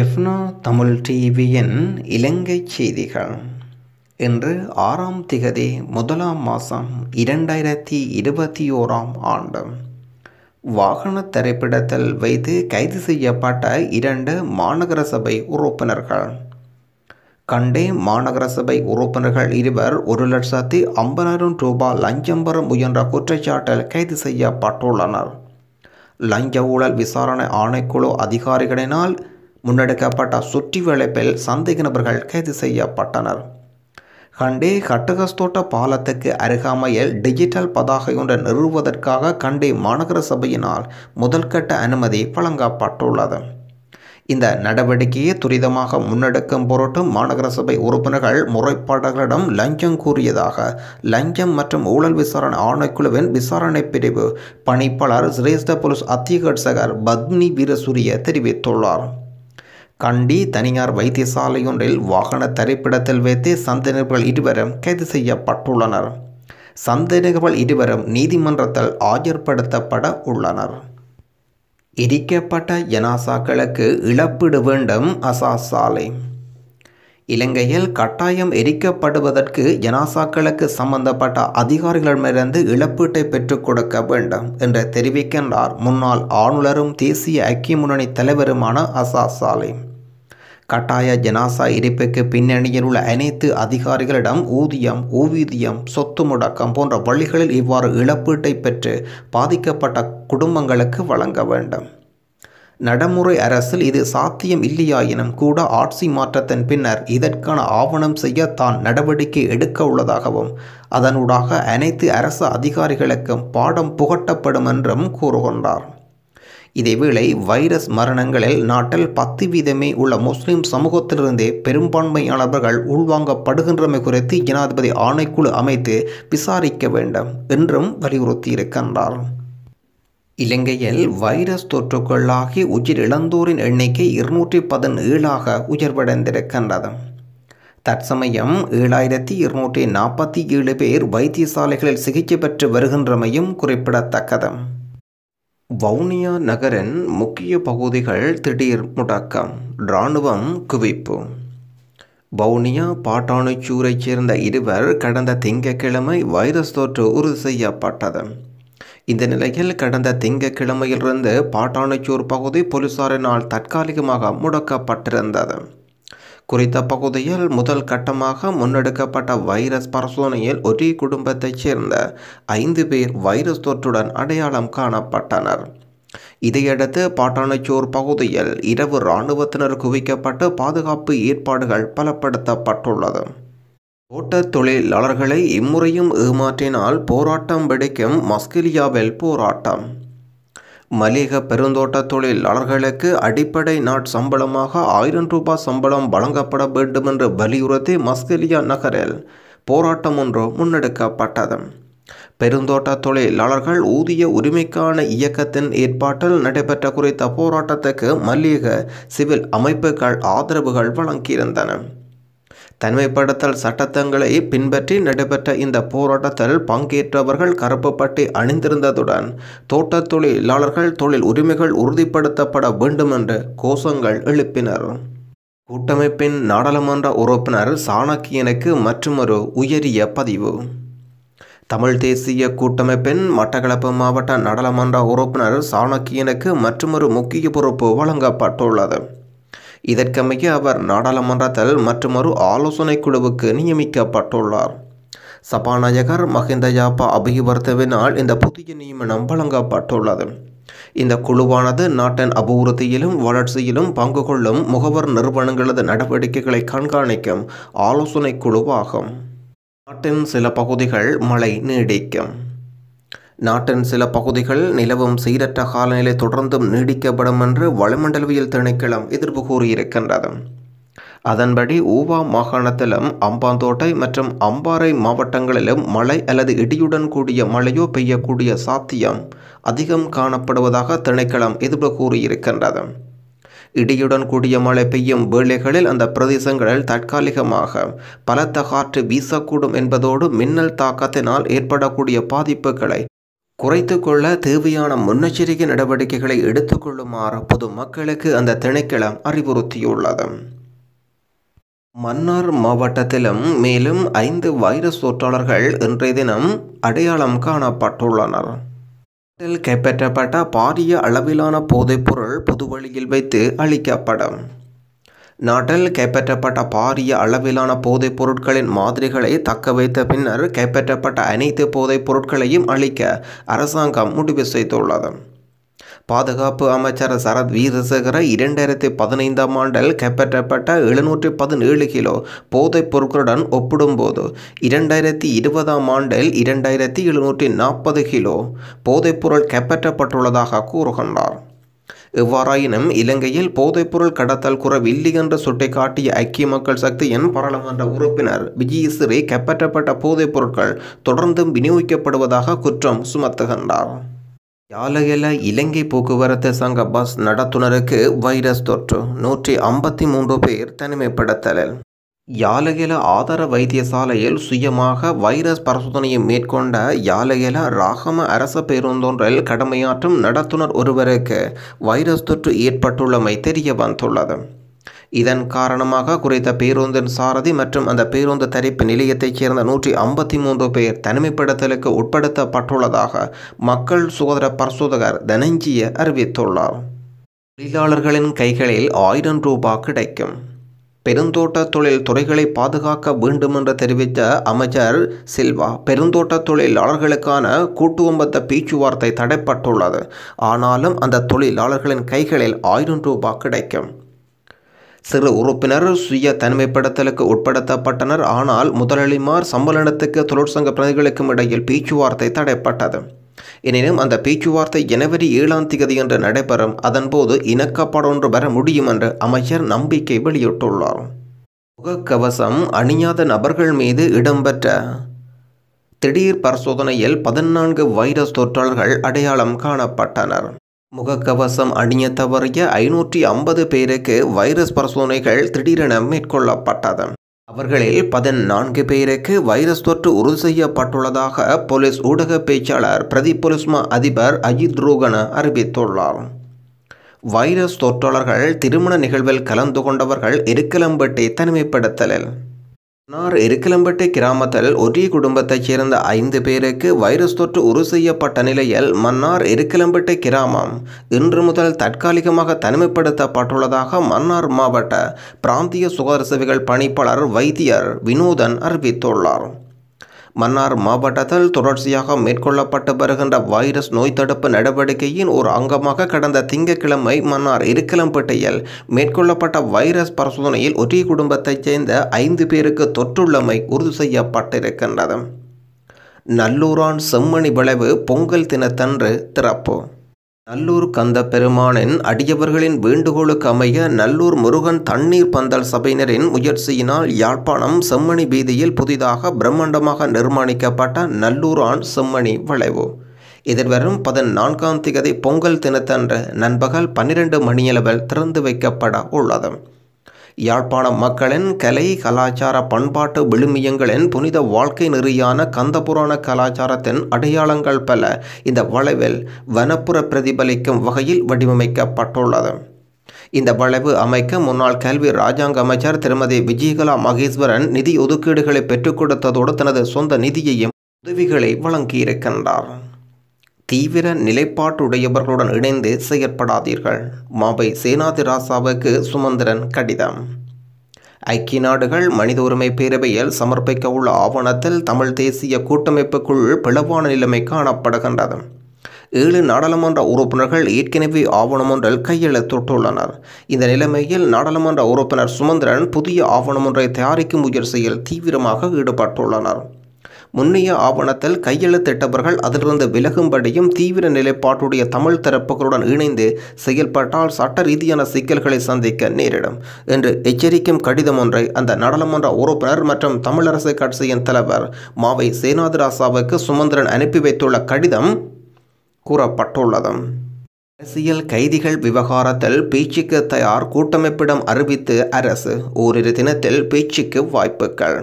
எஃப்னா தமிழ் டிவியின் இலங்கை செய்திகள் இன்று ஆறாம் திகதி முதலாம் மாதம் இரண்டாயிரத்தி இருபத்தி ஓராம் ஆண்டு வாகன திரைப்படத்தில் வைத்து கைது செய்யப்பட்ட இரண்டு மாநகர சபை உறுப்பினர்கள் கண்டே மாநகர சபை உறுப்பினர்கள் இருவர் ஒரு லட்சத்தி ஐம்பதாயிரம் ரூபாய் லஞ்சம் பெற முயன்ற குற்றச்சாட்டில் கைது செய்யப்பட்டுள்ளனர் லஞ்ச ஊழல் விசாரணை ஆணைக்குழு அதிகாரிகளினால் முன்னெடுக்கப்பட்ட சுற்றி வளைப்பில் சந்தேக நபர்கள் கைது செய்யப்பட்டனர் கண்டே கட்டகஸ்தோட்ட பாலத்துக்கு அருகாமையில் டிஜிட்டல் பதாகை ஒன்று நிறுவுவதற்காக கண்டே மாநகர சபையினால் முதல்கட்ட அனுமதி வழங்கப்பட்டுள்ளது இந்த நடவடிக்கையை துரிதமாக முன்னெடுக்கும் பொருட்டு மாநகர சபை உறுப்பினர்கள் முறைப்பாடுகளிடம் லஞ்சம் கூறியதாக லஞ்சம் மற்றும் ஊழல் விசாரணை ஆணைக்குழுவின் விசாரணை பிரிவு பணிப்பாளர் சிரேஷ்ட போலீஸ் அத்தியட்சகர் பத்மினி வீரசூரிய தெரிவித்துள்ளார் கண்டி தனியார் வைத்தியசாலையொன்றில் வாகன திரைப்படத்தில் வைத்து சந்தேகர்கள் இருவரும் கைது செய்யப்பட்டுள்ளனர் சந்தேகங்கள் இருவரும் நீதிமன்றத்தில் ஆஜர்படுத்தப்பட உள்ளனர் எரிக்கப்பட்ட எனாசாக்களுக்கு இழப்பீடு வேண்டும் அசாஸ் சாலை இலங்கையில் கட்டாயம் எரிக்கப்படுவதற்கு ஜனாசாக்களுக்கு சம்பந்தப்பட்ட அதிகாரிகளிடமிருந்து இழப்பீட்டை பெற்றுக் கொடுக்க வேண்டும் என்று தெரிவிக்கின்றார் முன்னாள் ஆளுநரும் தேசிய ஐக்கிய முன்னணி தலைவருமான அசாஸ் சாலை கட்டாய ஜனாசா இருப்புக்கு பின்னணியில் உள்ள அனைத்து அதிகாரிகளிடம் ஊதியம் ஓவியம் சொத்து முடக்கம் போன்ற வழிகளில் இவ்வாறு இழப்பீட்டை பெற்று பாதிக்கப்பட்ட குடும்பங்களுக்கு வழங்க வேண்டும் நடைமுறை அரசில் இது சாத்தியம் இல்லையாயினும் கூட ஆட்சி மாற்றத்தின் பின்னர் இதற்கான ஆவணம் செய்ய தான் நடவடிக்கை எடுக்க உள்ளதாகவும் அதனூடாக அனைத்து அரசு அதிகாரிகளுக்கும் பாடம் புகட்டப்படும் என்றும் கூறுகின்றார் இதேவேளை வைரஸ் மரணங்களில் நாட்டில் பத்து வீதமே உள்ள முஸ்லிம் சமூகத்திலிருந்தே பெரும்பான்மையானவர்கள் உள்வாங்கப்படுகின்றமை குறித்து ஜனாதிபதி ஆணைக்குழு அமைத்து விசாரிக்க வேண்டும் என்றும் வலியுறுத்தியிருக்கின்றார் இலங்கையில் வைரஸ் தொற்றுக்குள்ளாகி உயிரிழந்தோரின் எண்ணிக்கை இருநூற்றி பதினேழாக உயர்வடைந்திருக்கின்றது தற்சமயம் ஏழாயிரத்தி இருநூற்றி நாற்பத்தி ஏழு பேர் வைத்தியசாலைகளில் சிகிச்சை பெற்று வருகின்றமையும் குறிப்பிடத்தக்கது வவுனியா நகரின் முக்கிய பகுதிகள் திடீர் முடக்கம் இராணுவம் குவிப்பு வவுனியா பாட்டானுச்சூரைச் சேர்ந்த இருவர் கடந்த திங்கட்கிழமை வைரஸ் தொற்று உறுதி செய்யப்பட்டது இந்த நிலையில் கடந்த திங்கட்கிழமையிலிருந்து பாட்டானுச்சூர் பகுதி போலீசாரினால் தற்காலிகமாக முடக்கப்பட்டிருந்தது குறித்த பகுதியில் முதல் கட்டமாக முன்னெடுக்கப்பட்ட வைரஸ் பரிசோதனையில் ஒரே குடும்பத்தைச் சேர்ந்த ஐந்து பேர் வைரஸ் தொற்றுடன் அடையாளம் காணப்பட்டனர் இதையடுத்து பாட்டானச்சோர் பகுதியில் இரவு இராணுவத்தினர் குவிக்கப்பட்டு பாதுகாப்பு ஏற்பாடுகள் பலப்படுத்தப்பட்டுள்ளது ஓட்ட தொழிலாளர்களை இம்முறையும் ஏமாற்றினால் போராட்டம் வெடிக்கும் மஸ்கிலியாவில் போராட்டம் மலிக பெருந்தோட்ட தொழிலாளர்களுக்கு அடிப்படை நாட் சம்பளமாக ஆயிரம் ரூபாய் சம்பளம் வழங்கப்பட வேண்டும் என்று வலியுறுத்தி மஸ்கெலியா நகரில் போராட்டம் ஒன்று முன்னெடுக்கப்பட்டது பெருந்தோட்ட தொழிலாளர்கள் ஊதிய உரிமைக்கான இயக்கத்தின் ஏற்பாட்டில் நடைபெற்ற குறித்த போராட்டத்துக்கு மல்லிக சிவில் அமைப்புகள் ஆதரவுகள் வழங்கியிருந்தன தனிமைப்படுத்தல் சட்டத்தங்களை பின்பற்றி நடைபெற்ற இந்த போராட்டத்தில் பங்கேற்றவர்கள் கருப்பு பட்டி அணிந்திருந்ததுடன் தோட்ட தொழிலாளர்கள் தொழில் உரிமைகள் உறுதிப்படுத்தப்பட வேண்டும் என்று கோஷங்கள் எழுப்பினர் கூட்டமைப்பின் நாடாளுமன்ற உறுப்பினர் சாணக்கியனுக்கு மற்றொரு உயரிய பதிவு தமிழ் தேசிய கூட்டமைப்பின் மட்டக்களப்பு மாவட்ட நாடாளுமன்ற உறுப்பினர் சாணக்கியனுக்கு மற்றுமொரு முக்கிய பொறுப்பு வழங்கப்பட்டுள்ளது இதற்கமைய அவர் நாடாளுமன்றத்தில் மற்றொரு ஆலோசனை குழுவுக்கு நியமிக்கப்பட்டுள்ளார் சபாநாயகர் மஹிந்த யாப்பா அபிவர்த்தவினால் இந்த புதிய நியமனம் வழங்கப்பட்டுள்ளது இந்த குழுவானது நாட்டின் அபிவிருத்தியிலும் வளர்ச்சியிலும் பங்கு கொள்ளும் முகவர் நிறுவனங்களது நடவடிக்கைகளை கண்காணிக்கும் ஆலோசனை குழுவாகும் நாட்டின் சில பகுதிகள் மழை நீடிக்கும் நாட்டின் சில பகுதிகள் நிலவும் சீரற்ற காலநிலை தொடர்ந்தும் நீடிக்கப்படும் என்று வளிமண்டலவியல் திணைக்களம் எதிர்ப்பு கூறியிருக்கின்றது அதன்படி ஊவா மாகாணத்திலும் அம்பாந்தோட்டை மற்றும் அம்பாறை மாவட்டங்களிலும் மழை அல்லது இடியுடன் கூடிய மழையோ பெய்யக்கூடிய சாத்தியம் அதிகம் காணப்படுவதாக திணைக்களம் எதிர்ப்பு கூறியிருக்கின்றது இடியுடன் கூடிய மழை பெய்யும் வேளைகளில் அந்த பிரதேசங்களில் தற்காலிகமாக பலத்த காற்று வீசக்கூடும் என்பதோடு மின்னல் தாக்கத்தினால் ஏற்படக்கூடிய பாதிப்புகளை குறைத்து கொள்ள தேவையான முன்னெச்சரிக்கை நடவடிக்கைகளை எடுத்துக்கொள்ளுமாறு பொதுமக்களுக்கு அந்த திணைக்களம் அறிவுறுத்தியுள்ளது மன்னார் மாவட்டத்திலும் மேலும் ஐந்து வைரஸ் தொற்றாளர்கள் இன்றைய தினம் அடையாளம் காணப்பட்டுள்ளனர் கைப்பற்றப்பட்ட பாரிய அளவிலான போதைப்பொருள் பொதுவழியில் வைத்து அளிக்கப்படும் நாட்டில் கைப்பற்றப்பட்ட பாரிய அளவிலான போதைப் பொருட்களின் மாதிரிகளை தக்க வைத்த பின்னர் கைப்பற்றப்பட்ட அனைத்து போதைப் பொருட்களையும் அளிக்க அரசாங்கம் முடிவு செய்துள்ளது பாதுகாப்பு அமைச்சர் சரத் வீரசேகர இரண்டாயிரத்தி பதினைந்தாம் ஆண்டில் கைப்பற்றப்பட்ட எழுநூற்றி பதினேழு கிலோ போதைப் பொருட்களுடன் ஒப்பிடும்போது இரண்டாயிரத்தி இருபதாம் ஆண்டில் இரண்டாயிரத்தி எழுநூற்றி நாற்பது கிலோ போதைப்பொருள் கைப்பற்றப்பட்டுள்ளதாக கூறுகின்றார் எவ்வாறாயினும் இலங்கையில் போதைப்பொருள் கடத்தல் குறவில்லை என்று சுட்டிக்காட்டிய ஐக்கிய மக்கள் சக்தியின் பாராளுமன்ற உறுப்பினர் விஜயசிறி கைப்பற்றப்பட்ட பொருட்கள் தொடர்ந்தும் விநியோகிக்கப்படுவதாக குற்றம் சுமத்துகின்றார் யாழகல இலங்கை போக்குவரத்து சங்க பஸ் நடத்துனருக்கு வைரஸ் தொற்று நூற்றி ஐம்பத்தி மூன்று பேர் தனிமைப்படுத்தலில் யாலகில ஆதார வைத்தியசாலையில் சுயமாக வைரஸ் பரிசோதனையை மேற்கொண்ட யாலகில ராகம அரச பேருந்தொன்றில் கடமையாற்றும் நடத்துனர் ஒருவருக்கு வைரஸ் தொற்று ஏற்பட்டுள்ளமை தெரிய வந்துள்ளது இதன் காரணமாக குறித்த பேருந்தின் சாரதி மற்றும் அந்த பேருந்து தரிப்பு நிலையத்தைச் சேர்ந்த நூற்றி ஐம்பத்தி மூன்று பேர் தனிமைப்படுத்தலுக்கு உட்படுத்தப்பட்டுள்ளதாக மக்கள் சுதந்திர பரிசோதகர் தனஞ்சிய அறிவித்துள்ளார் தொழிலாளர்களின் கைகளில் ஆயிரம் ரூபாய் கிடைக்கும் பெருந்தோட்ட தொழில் துறைகளை பாதுகாக்க வேண்டும் என்று தெரிவித்த அமைச்சர் சில்வா பெருந்தோட்ட தொழிலாளர்களுக்கான கூட்டு ஒப்பந்த பேச்சுவார்த்தை தடைப்பட்டுள்ளது ஆனாலும் அந்த தொழிலாளர்களின் கைகளில் ஆயிரம் ரூபாய் கிடைக்கும் சிறு உறுப்பினர் சுய தனிமைப்படுத்தலுக்கு உட்படுத்தப்பட்டனர் ஆனால் முதலளிமார் சம்பளத்துக்கு தொழிற்சங்க பிரதிகளுக்கும் இடையில் பேச்சுவார்த்தை தடைப்பட்டது எனினும் அந்த பேச்சுவார்த்தை ஜனவரி ஏழாம் என்று நடைபெறும் அதன்போது இணக்கப்பாடு ஒன்று பெற முடியும் என்று அமைச்சர் நம்பிக்கை வெளியிட்டுள்ளார் முகக்கவசம் அணியாத நபர்கள் மீது இடம்பெற்ற திடீர் பரிசோதனையில் பதினான்கு வைரஸ் தொற்றாளர்கள் அடையாளம் காணப்பட்டனர் முகக்கவசம் அணிய தவறிய ஐநூற்றி ஐம்பது பேருக்கு வைரஸ் பரிசோதனைகள் திடீரென மேற்கொள்ளப்பட்டது அவர்களில் பதினான்கு பேருக்கு வைரஸ் தொற்று உறுதி செய்யப்பட்டுள்ளதாக போலீஸ் ஊடக பேச்சாளர் பிரதி பொலிஸ்மா அதிபர் அஜித் ரோகன அறிவித்துள்ளார் வைரஸ் தொற்றாளர்கள் திருமண நிகழ்வில் கலந்து கொண்டவர்கள் இருக்கலம்பட்டி தனிமைப்படுத்தலில் மன்னார் இருக்கலம்பட்டி கிராமத்தில் ஒரே குடும்பத்தைச் சேர்ந்த ஐந்து பேருக்கு வைரஸ் தொற்று உறு செய்யப்பட்ட நிலையில் மன்னார் இருக்கலம்பட்டி கிராமம் இன்று முதல் தற்காலிகமாக தனிமைப்படுத்தப்பட்டுள்ளதாக மன்னார் மாவட்ட பிராந்திய சுகாதார சேவைகள் பணிப்பாளர் வைத்தியர் வினோதன் அறிவித்துள்ளார் மன்னார் மாவட்டத்தில் தொடர்ச்சியாக மேற்கொள்ளப்பட்டு வருகின்ற வைரஸ் நோய் தடுப்பு நடவடிக்கையின் ஒரு அங்கமாக கடந்த திங்கட்கிழமை மன்னார் இருக்கலம்பேட்டையில் மேற்கொள்ளப்பட்ட வைரஸ் பரிசோதனையில் ஒரே குடும்பத்தைச் சேர்ந்த ஐந்து பேருக்கு தொற்றுள்ளமை உறுதி செய்யப்பட்டிருக்கின்றது நல்லூரான் செம்மணி விளைவு பொங்கல் தினத்தன்று திறப்பு நல்லூர் கந்த பெருமானின் அடியவர்களின் வேண்டுகோளுக்கு அமைய நல்லூர் முருகன் தண்ணீர் பந்தல் சபையினரின் முயற்சியினால் யாழ்ப்பாணம் செம்மணி வீதியில் புதிதாக பிரம்மாண்டமாக நிர்மாணிக்கப்பட்ட நல்லூரான் செம்மணி வளைவு எதிர்வரும் பதினான்காம் திகதி பொங்கல் தினத்தன்று நண்பகல் பன்னிரண்டு மணியளவில் திறந்து வைக்கப்பட உள்ளது யாழ்ப்பாண மக்களின் கலை கலாச்சார பண்பாட்டு விழுமியங்களின் புனித வாழ்க்கை நெறியான கந்தபுராண கலாச்சாரத்தின் அடையாளங்கள் பல இந்த வளைவில் வனப்புற பிரதிபலிக்கும் வகையில் வடிவமைக்கப்பட்டுள்ளது இந்த வளைவு அமைக்க முன்னாள் கல்வி ராஜாங்க அமைச்சர் திருமதி விஜயகலா மகேஸ்வரன் நிதி ஒதுக்கீடுகளை பெற்றுக் கொடுத்ததோடு தனது சொந்த நிதியையும் உதவிகளை வழங்கியிருக்கின்றார் தீவிர நிலைப்பாட்டுடையவர்களுடன் இணைந்து செயற்படாதீர்கள் மாபை சேனாதி ராசாவுக்கு சுமந்திரன் கடிதம் ஐக்கிய நாடுகள் மனித உரிமை பேரவையில் சமர்ப்பிக்க உள்ள ஆவணத்தில் தமிழ் தேசிய கூட்டமைப்புக்குள் பிளவான நிலைமை காணப்படுகின்றது ஏழு நாடாளுமன்ற உறுப்பினர்கள் ஏற்கனவே ஆவணம் ஒன்றில் கையெழுத்திட்டுள்ளனர் இந்த நிலைமையில் நாடாளுமன்ற உறுப்பினர் சுமந்திரன் புதிய ஆவணம் ஒன்றை தயாரிக்கும் முயற்சியில் தீவிரமாக ஈடுபட்டுள்ளனர் முன்னைய ஆவணத்தில் கையெழுத்திட்டவர்கள் அதிலிருந்து விலகும்படியும் தீவிர நிலைப்பாட்டுடைய தமிழ் தரப்புகளுடன் இணைந்து செயல்பட்டால் சட்ட ரீதியான சிக்கல்களை சந்திக்க நேரிடும் என்று எச்சரிக்கும் கடிதம் ஒன்றை அந்த நாடாளுமன்ற உறுப்பினர் மற்றும் தமிழரசு கட்சியின் தலைவர் மாவை சேனாதிராசாவுக்கு சுமந்திரன் அனுப்பி வைத்துள்ள கடிதம் கூறப்பட்டுள்ளது அரசியல் கைதிகள் விவகாரத்தில் பேச்சுக்கு தயார் கூட்டமைப்பிடம் அறிவித்து அரசு ஓரிரு தினத்தில் பேச்சுக்கு வாய்ப்புகள்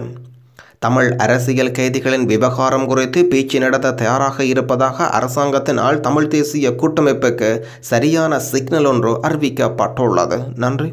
தமிழ் அரசியல் கைதிகளின் விவகாரம் குறித்து பேச்சு நடத்த தயாராக இருப்பதாக அரசாங்கத்தினால் தமிழ் தேசிய கூட்டமைப்புக்கு சரியான சிக்னல் ஒன்று அறிவிக்கப்பட்டுள்ளது நன்றி